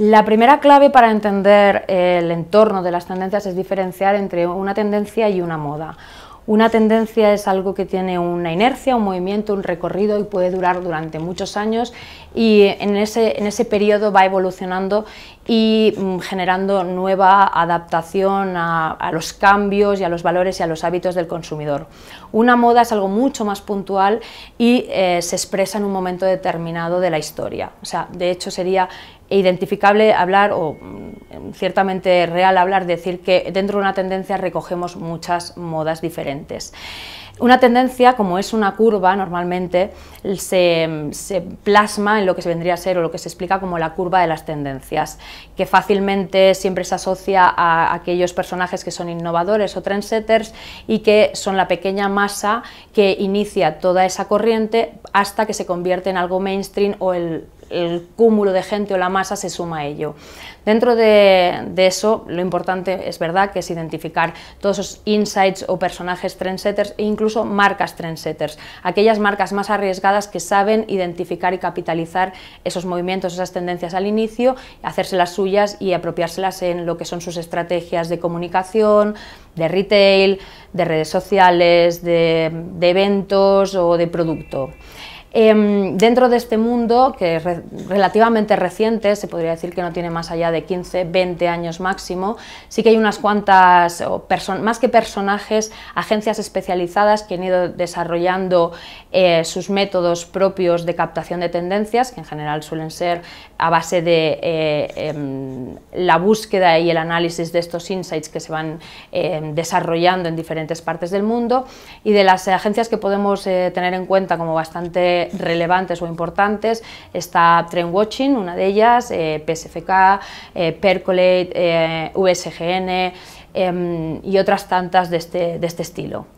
La primera clave para entender el entorno de las tendencias es diferenciar entre una tendencia y una moda. Una tendencia es algo que tiene una inercia, un movimiento, un recorrido y puede durar durante muchos años y en ese, en ese periodo va evolucionando y mm, generando nueva adaptación a, los cambios y a los valores y a los hábitos del consumidor. Una moda es algo mucho más puntual y eh, se expresa en un momento determinado de la historia. O sea, de hecho sería identificable hablar, o mm, ciertamente real hablar, decir que dentro de una tendencia recogemos muchas modas diferentes. Una tendencia, como es una curva, normalmente se, se, plasma en lo que se vendría a ser o lo que se explica como la curva de las tendencias, que fácilmente siempre se asocia a aquellos personajes que son innovadores o trendsetters y que son la pequeña masa que inicia toda esa corriente hasta que se convierte en algo mainstream o el el cúmulo de gente o la masa se suma a ello. Dentro de, eso, lo importante es verdad que es identificar todos esos insights o personajes trendsetters e incluso marcas trendsetters, aquellas marcas más arriesgadas que saben identificar y capitalizar esos movimientos, esas tendencias al inicio, hacerse las suyas y apropiárselas en lo que son sus estrategias de comunicación, de retail, de redes sociales, de, de eventos o de producto. Em, dentro de este mundo, que es relativamente reciente, se podría decir que no tiene más allá de 15, 20 años máximo, sí que hay unas cuantas, más que personajes, agencias especializadas que han ido desarrollando eh, sus métodos propios de captación de tendencias, que en general suelen ser a base de eh, em, la búsqueda y el análisis de estos insights que se van em, desarrollando en diferentes partes del mundo, y de las agencias que podemos eh, tener en cuenta como bastante relevantes o importantes está Trendwatching, una de ellas, eh, PSFK, eh, Percolate, eh, USGN em, y otras tantas de este, este estilo.